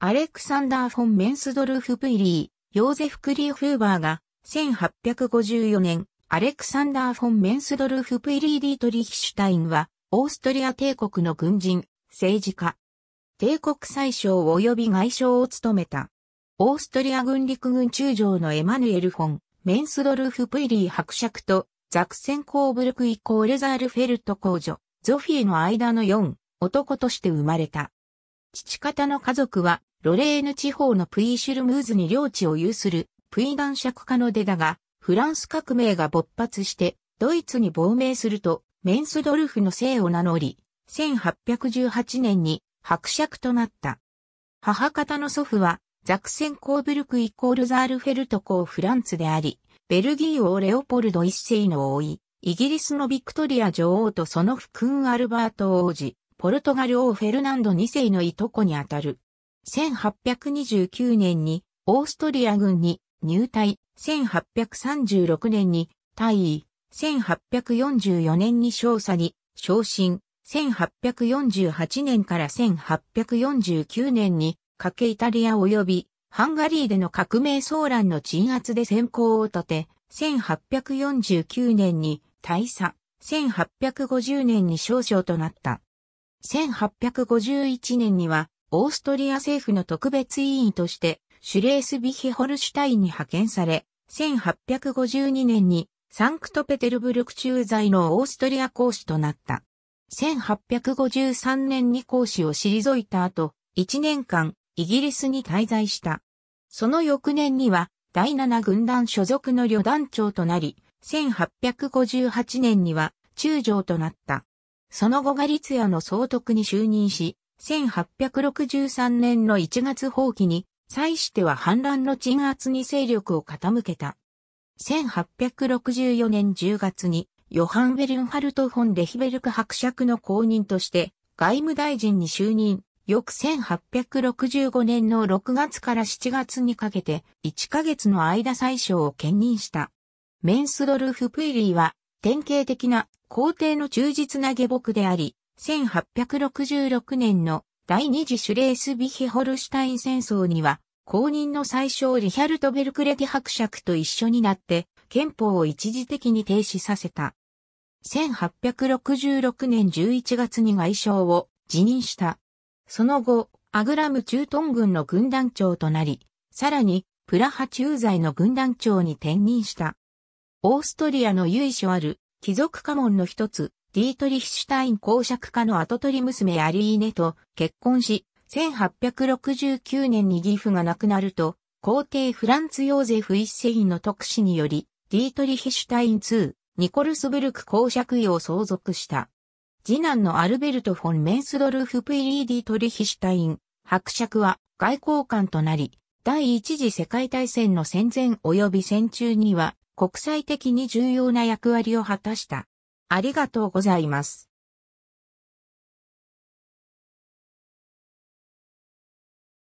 アレクサンダー・フォン・メンスドルフ・プイリー、ヨーゼフ・クリー・フーバーが、1854年、アレクサンダー・フォン・メンスドルフ・プイリー・ディートリヒシュタインは、オーストリア帝国の軍人、政治家。帝国宰相及び外相を務めた。オーストリア軍陸軍中将のエマヌエル・フォン、メンスドルフ・プイリー伯爵と、ザクセン・コーブルクイ・コーレザールフェルト公女、ゾフィーの間の4、男として生まれた。父方の家族は、ロレーヌ地方のプイシュルムーズに領地を有するプイン爵家の出だが、フランス革命が勃発して、ドイツに亡命すると、メンスドルフの姓を名乗り、1818年に伯爵となった。母方の祖父は、ザクセンコーブルクイコールザールフェルト公フランツであり、ベルギー王レオポルド一世の王位、イギリスのビクトリア女王とその副君アルバート王子、ポルトガル王フェルナンド二世のいとこにあたる。1829年にオーストリア軍に入隊、1836年に退位、1844年に少佐に昇進、1848年から1849年にかけイタリア及びハンガリーでの革命騒乱の鎮圧で先行を立て、1849年に大佐、1850年に少将となった。1851年にはオーストリア政府の特別委員として、シュレースビヒホルシュタインに派遣され、1852年にサンクトペテルブルク駐在のオーストリア公使となった。1853年に公使を退いた後、1年間イギリスに滞在した。その翌年には第7軍団所属の旅団長となり、1858年には中将となった。その後ガリツヤの総督に就任し、1863年の1月放棄に、際しては反乱の鎮圧に勢力を傾けた。1864年10月に、ヨハン・ベルンハルト・フォン・レヒベルク伯爵の後任として、外務大臣に就任、翌1865年の6月から7月にかけて、1ヶ月の間最小を兼任した。メンスドルフ・プイリーは、典型的な皇帝の忠実な下僕であり、1866年の第二次シュレースビヒホルシュタイン戦争には、公認の最小リヒャルト・ベルクレティ伯爵と一緒になって、憲法を一時的に停止させた。1866年11月に外相を辞任した。その後、アグラム中東軍の軍団長となり、さらに、プラハ駐在の軍団長に転任した。オーストリアの由緒ある貴族家紋の一つ、ディートリヒシュタイン公爵家の跡取り娘アリーネと結婚し、1869年に義父が亡くなると、皇帝フランツ・ヨーゼフ一世院の特使により、ディートリヒシュタイン2、ニコルスブルク公爵位を相続した。次男のアルベルト・フォン・メンスドルフ・プイリー・ディートリヒシュタイン、伯爵は外交官となり、第一次世界大戦の戦前及び戦中には国際的に重要な役割を果たした。ありがとうございます。